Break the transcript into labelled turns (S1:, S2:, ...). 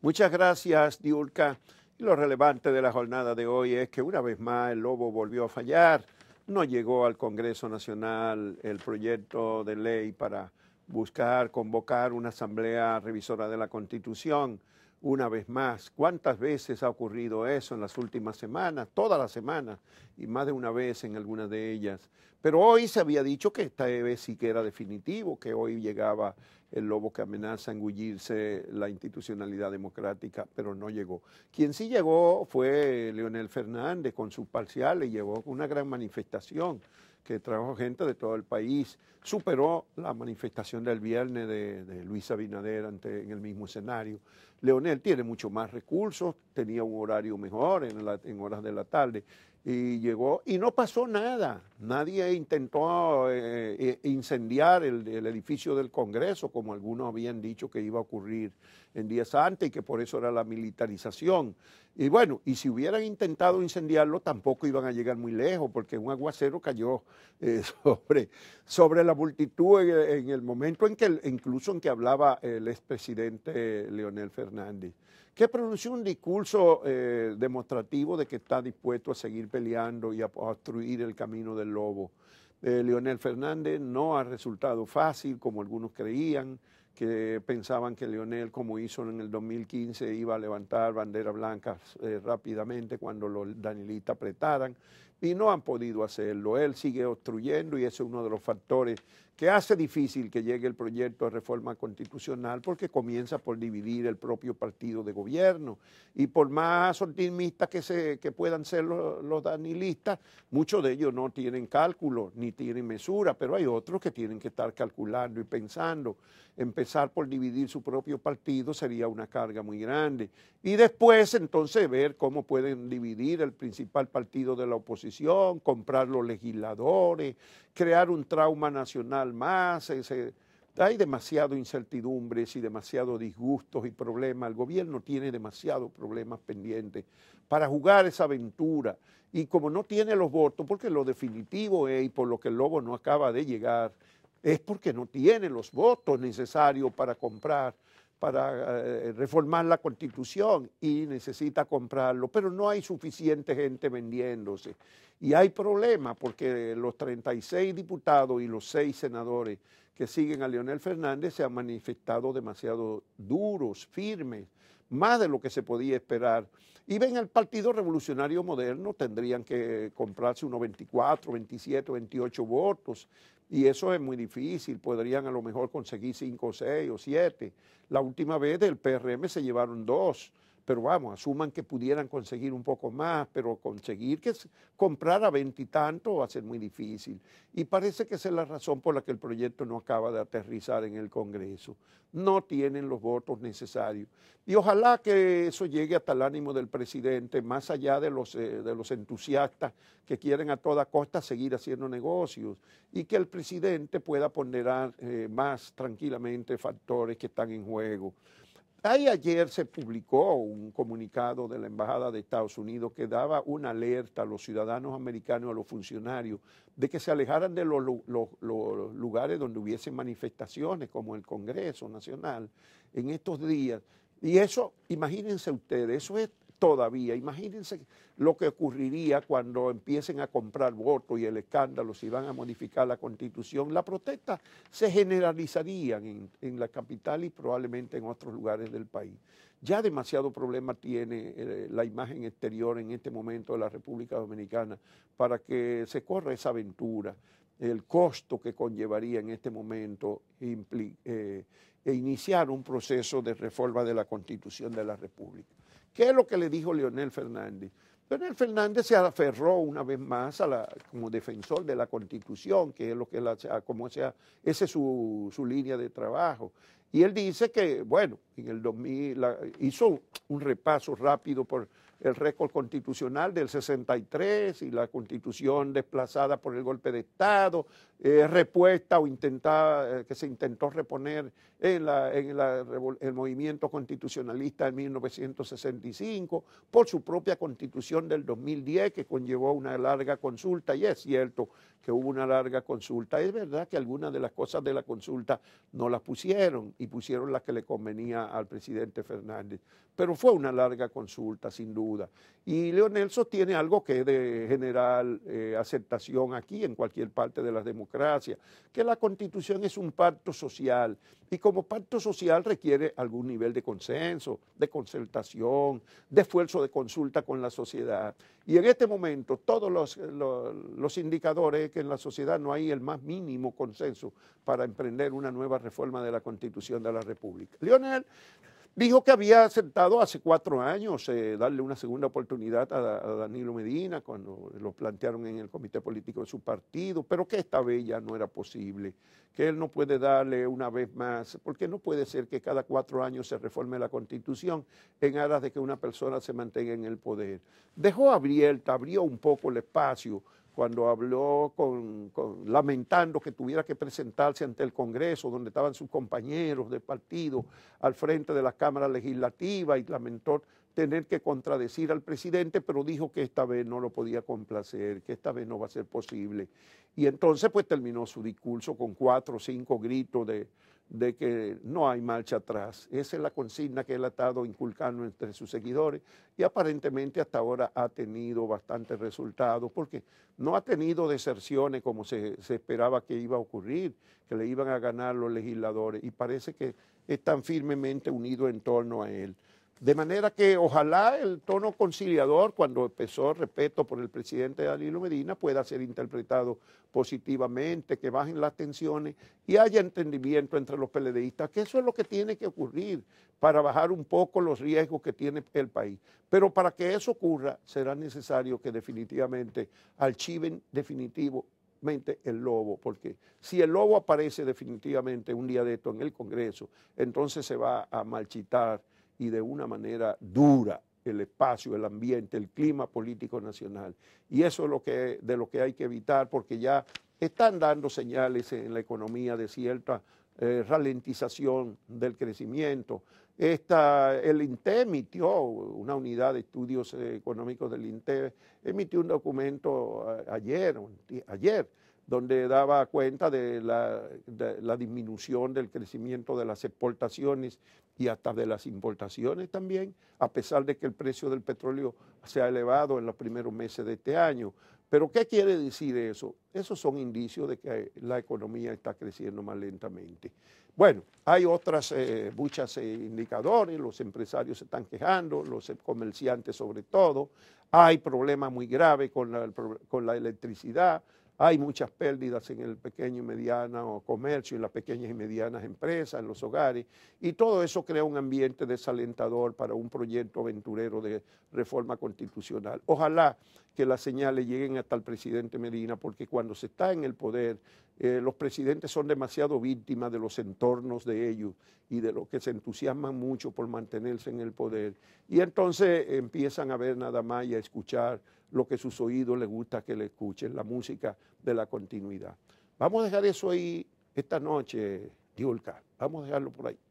S1: Muchas gracias, Diulca. Y lo relevante de la jornada de hoy es que una vez más el Lobo volvió a fallar. No llegó al Congreso Nacional el proyecto de ley para buscar convocar una asamblea revisora de la Constitución una vez más. ¿Cuántas veces ha ocurrido eso en las últimas semanas? Todas las semanas y más de una vez en algunas de ellas. Pero hoy se había dicho que esta vez sí que era definitivo, que hoy llegaba el lobo que amenaza a engullirse la institucionalidad democrática, pero no llegó. Quien sí llegó fue Leonel Fernández con su sus parciales, llevó una gran manifestación que trajo gente de todo el país, superó la manifestación del viernes de, Luis Abinader en el mismo escenario. Leonel tiene mucho más recursos, tenía un horario mejor en, horas de la tarde y llegó y no pasó nada. Nadie intentó eh, eh, incendiar el, edificio del Congreso, como algunos habían dicho que iba a ocurrir en días antes y que por eso era la militarización. Y bueno, y si hubieran intentado incendiarlo, tampoco iban a llegar muy lejos, porque un aguacero cayó eh, sobre, sobre la multitud en, el momento en que, incluso en que hablaba el expresidente Leonel Fernández. Fernández, que pronunció un discurso eh, demostrativo de que está dispuesto a seguir peleando y a obstruir el camino del lobo. Eh, Leonel Fernández no ha resultado fácil como algunos creían, que pensaban que Leonel, como hizo en el 2015, iba a levantar bandera blanca eh, rápidamente cuando los danilistas apretaran y no han podido hacerlo. Él sigue obstruyendo y ese es uno de los factores que hace difícil que llegue el proyecto de reforma constitucional porque comienza por dividir el propio partido de gobierno. Y por más optimistas que, se, que puedan ser los danilistas, muchos de ellos no tienen cálculo ni tienen mesura, pero hay otros que tienen que estar calculando y pensando. Empezar por dividir su propio partido sería una carga muy grande. Y después entonces ver cómo pueden dividir el principal partido de la oposición comprar los legisladores, crear un trauma nacional más. Eh, hay demasiado incertidumbres y demasiados disgustos y problemas. El gobierno tiene demasiados problemas pendientes para jugar esa aventura. Y como no tiene los votos, porque lo definitivo es, y por lo que el lobo no acaba de llegar, es porque no tiene los votos necesarios para comprar para eh, reformar la constitución y necesita comprarlo, pero no hay suficiente gente vendiéndose. Y hay problemas porque los 36 diputados y los 6 senadores que siguen a Leonel Fernández se han manifestado demasiado duros, firmes, más de lo que se podía esperar. Y ven el Partido Revolucionario Moderno, tendrían que comprarse unos 24, 27, 28 votos, y eso es muy difícil, podrían a lo mejor conseguir cinco, seis o siete. La última vez del PRM se llevaron dos pero vamos, asuman que pudieran conseguir un poco más, pero conseguir que comprar a veintitantos va a ser muy difícil. Y parece que esa es la razón por la que el proyecto no acaba de aterrizar en el Congreso. No tienen los votos necesarios. Y ojalá que eso llegue hasta el ánimo del presidente, más allá de los, eh, entusiastas que quieren a toda costa seguir haciendo negocios, y que el presidente pueda ponderar eh, más tranquilamente factores que están en juego. Ahí ayer se publicó un comunicado de la Embajada de Estados Unidos que daba una alerta a los ciudadanos americanos, a los funcionarios, de que se alejaran de los, los lugares donde hubiesen manifestaciones, como el Congreso Nacional, en estos días. Y eso, imagínense ustedes, eso es todavía. Imagínense lo que ocurriría cuando empiecen a comprar votos y el escándalo, si van a modificar la constitución. La protesta se generalizaría en, la capital y probablemente en otros lugares del país. Ya demasiado problema tiene eh, la imagen exterior en este momento de la República Dominicana para que se corra esa aventura el costo que conllevaría en este momento eh, e iniciar un proceso de reforma de la Constitución de la República. ¿Qué es lo que le dijo Leonel Fernández? Leonel Fernández se aferró una vez más a la, como defensor de la Constitución, que es lo que la, como sea, su, su línea de trabajo. Y él dice que, bueno, en el 2000 hizo un repaso rápido por el récord constitucional del 63 y la constitución desplazada por el golpe de Estado, eh, repuesta o intentada, eh, que se intentó reponer en, en el movimiento constitucionalista de 1965, por su propia constitución del 2010, que conllevó una larga consulta, y es cierto que hubo una larga consulta, es verdad que algunas de las cosas de la consulta no las pusieron, y pusieron las que le convenía al presidente Fernández. Pero fue una larga consulta, sin duda. Y Leonel tiene algo que es de general eh, aceptación aquí, en cualquier parte de la democracia, que la constitución es un pacto social y como pacto social requiere algún nivel de consenso, de concertación, de esfuerzo de consulta con la sociedad. Y en este momento todos los, los indicadores que en la sociedad no hay el más mínimo consenso para emprender una nueva reforma de la constitución de la República. Lionel dijo que había aceptado hace cuatro años eh, darle una segunda oportunidad a, a, Danilo Medina cuando lo plantearon en el comité político de su partido, pero que esta vez ya no era posible, que él no puede darle una vez más, porque no puede ser que cada cuatro años se reforme la constitución en aras de que una persona se mantenga en el poder. Dejó abierta, abrió un poco el espacio cuando habló con, lamentando que tuviera que presentarse ante el Congreso, donde estaban sus compañeros de partido al frente de la Cámara Legislativa y lamentó tener que contradecir al presidente, pero dijo que esta vez no lo podía complacer, que esta vez no va a ser posible. Y entonces pues terminó su discurso con cuatro o cinco gritos de, de que no hay marcha atrás. Esa es la consigna que él ha estado inculcando entre sus seguidores y aparentemente hasta ahora ha tenido bastantes resultados porque no ha tenido deserciones como se, se, esperaba que iba a ocurrir, que le iban a ganar los legisladores y parece que están firmemente unidos en torno a él. De manera que ojalá el tono conciliador, cuando empezó, respeto por el presidente Danilo Medina, pueda ser interpretado positivamente, que bajen las tensiones y haya entendimiento entre los peledeístas, que eso es lo que tiene que ocurrir para bajar un poco los riesgos que tiene el país. Pero para que eso ocurra, será necesario que definitivamente archiven definitivamente el lobo, porque si el lobo aparece definitivamente un día de esto en el Congreso, entonces se va a marchitar y de una manera dura el espacio, el ambiente, el clima político nacional. Y eso es lo que, de lo que hay que evitar, porque ya están dando señales en la economía de cierta eh, ralentización del crecimiento. Esta, el INTE emitió, una unidad de estudios eh, económicos del INTE, emitió un documento eh, ayer, ayer donde daba cuenta de la, disminución del crecimiento de las exportaciones y hasta de las importaciones también, a pesar de que el precio del petróleo se ha elevado en los primeros meses de este año. Pero ¿qué quiere decir eso? Esos son indicios de que la economía está creciendo más lentamente. Bueno, hay otras eh, muchas eh, indicadores, los empresarios se están quejando, los comerciantes sobre todo, hay problemas muy graves con la electricidad, hay muchas pérdidas en el pequeño y mediano comercio, en las pequeñas y medianas empresas, en los hogares, y todo eso crea un ambiente desalentador para un proyecto aventurero de reforma constitucional. Ojalá que las señales lleguen hasta el presidente Medina, porque cuando se está en el poder eh, los presidentes son demasiado víctimas de los entornos de ellos y de los que se entusiasman mucho por mantenerse en el poder. Y entonces empiezan a ver nada más y a escuchar lo que sus oídos les gusta que le escuchen, la música de la continuidad. Vamos a dejar eso ahí esta noche, Diolca. Vamos a dejarlo por ahí.